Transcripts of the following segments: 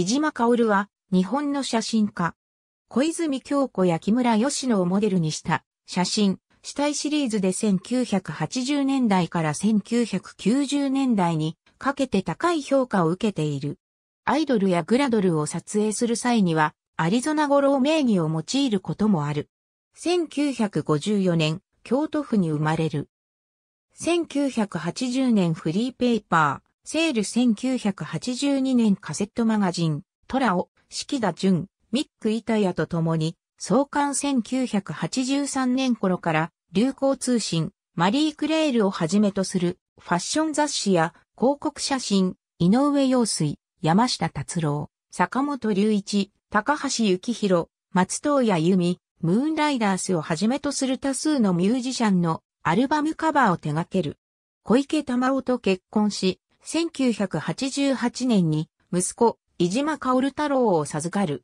飯島薫は、日本の写真家。小泉京子や木村義乃をモデルにした写真、死体シリーズで1980年代から1990年代にかけて高い評価を受けている。アイドルやグラドルを撮影する際には、アリゾナ語郎名義を用いることもある。1954年、京都府に生まれる。1980年フリーペーパー。セール1982年カセットマガジン、トラオ、四季田淳、ミック・イタヤと共に、創刊1983年頃から、流行通信、マリー・クレールをはじめとする、ファッション雑誌や、広告写真、井上陽水、山下達郎、坂本隆一、高橋幸宏、松藤谷由美、ムーンライダースをはじめとする多数のミュージシャンのアルバムカバーを手掛ける。小池玉緒と結婚し、1988年に息子、伊島薫太郎を授かる。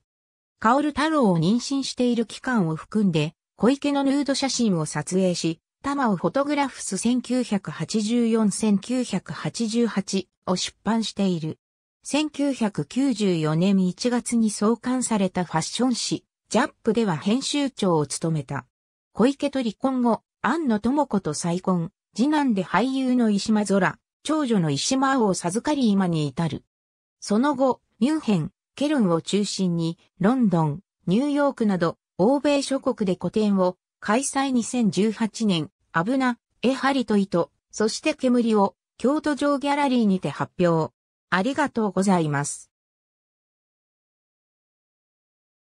薫太郎を妊娠している期間を含んで、小池のヌード写真を撮影し、玉をフォトグラフス1984-1988を出版している。1994年1月に創刊されたファッション誌、ジャップでは編集長を務めた。小池と離婚後、安野智子と再婚、次男で俳優の石間空、長女の石間を授かり今に至る。その後、ミュンヘン、ケルンを中心に、ロンドン、ニューヨークなど、欧米諸国で個展を、開催2018年、アブナ、エハリと糸、そして煙を、京都城ギャラリーにて発表。ありがとうございます。